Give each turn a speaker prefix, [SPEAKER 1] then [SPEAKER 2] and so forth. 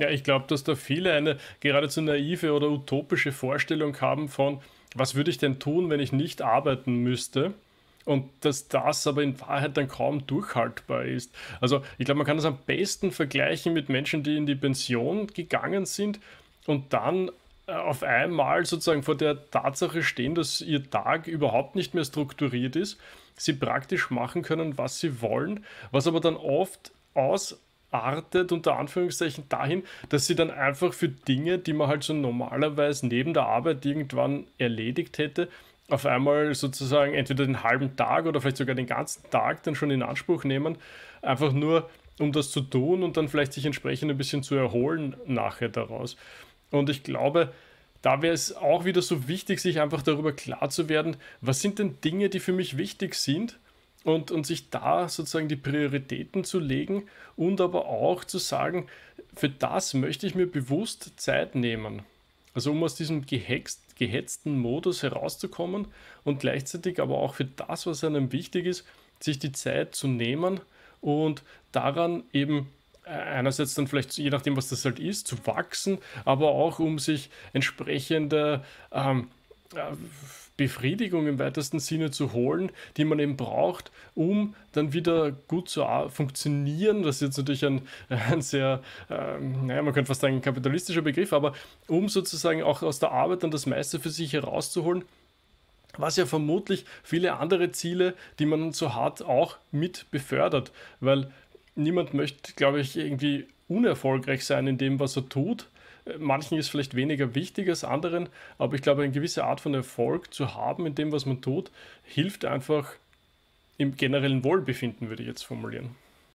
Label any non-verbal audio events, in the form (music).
[SPEAKER 1] Ja, ich glaube, dass da viele eine geradezu naive oder utopische Vorstellung haben von, was würde ich denn tun, wenn ich nicht arbeiten müsste? Und dass das aber in Wahrheit dann kaum durchhaltbar ist. Also ich glaube, man kann das am besten vergleichen mit Menschen, die in die Pension gegangen sind und dann äh, auf einmal sozusagen vor der Tatsache stehen, dass ihr Tag überhaupt nicht mehr strukturiert ist, sie praktisch machen können, was sie wollen, was aber dann oft aus artet unter Anführungszeichen dahin, dass sie dann einfach für Dinge, die man halt so normalerweise neben der Arbeit irgendwann erledigt hätte, auf einmal sozusagen entweder den halben Tag oder vielleicht sogar den ganzen Tag dann schon in Anspruch nehmen, einfach nur um das zu tun und dann vielleicht sich entsprechend ein bisschen zu erholen nachher daraus. Und ich glaube, da wäre es auch wieder so wichtig, sich einfach darüber klar zu werden, was sind denn Dinge, die für mich wichtig sind und, und sich da sozusagen die Prioritäten zu legen und aber auch zu sagen, für das möchte ich mir bewusst Zeit nehmen. Also um aus diesem gehext, gehetzten Modus herauszukommen und gleichzeitig aber auch für das, was einem wichtig ist, sich die Zeit zu nehmen und daran eben äh, einerseits dann vielleicht je nachdem, was das halt ist, zu wachsen, aber auch um sich entsprechende ähm, äh, Befriedigung im weitesten Sinne zu holen, die man eben braucht, um dann wieder gut zu funktionieren. Das ist jetzt natürlich ein, (laughs) ein sehr, ähm, naja, man könnte fast sagen, kapitalistischer Begriff, aber um sozusagen auch aus der Arbeit dann das meiste für sich herauszuholen, was ja vermutlich viele andere Ziele, die man so hat, auch mit befördert, weil niemand möchte, glaube ich, irgendwie unerfolgreich sein in dem, was er tut Manchen ist vielleicht weniger wichtig als anderen, aber ich glaube, eine gewisse Art von Erfolg zu haben in dem, was man tut, hilft einfach im generellen Wohlbefinden, würde ich jetzt formulieren.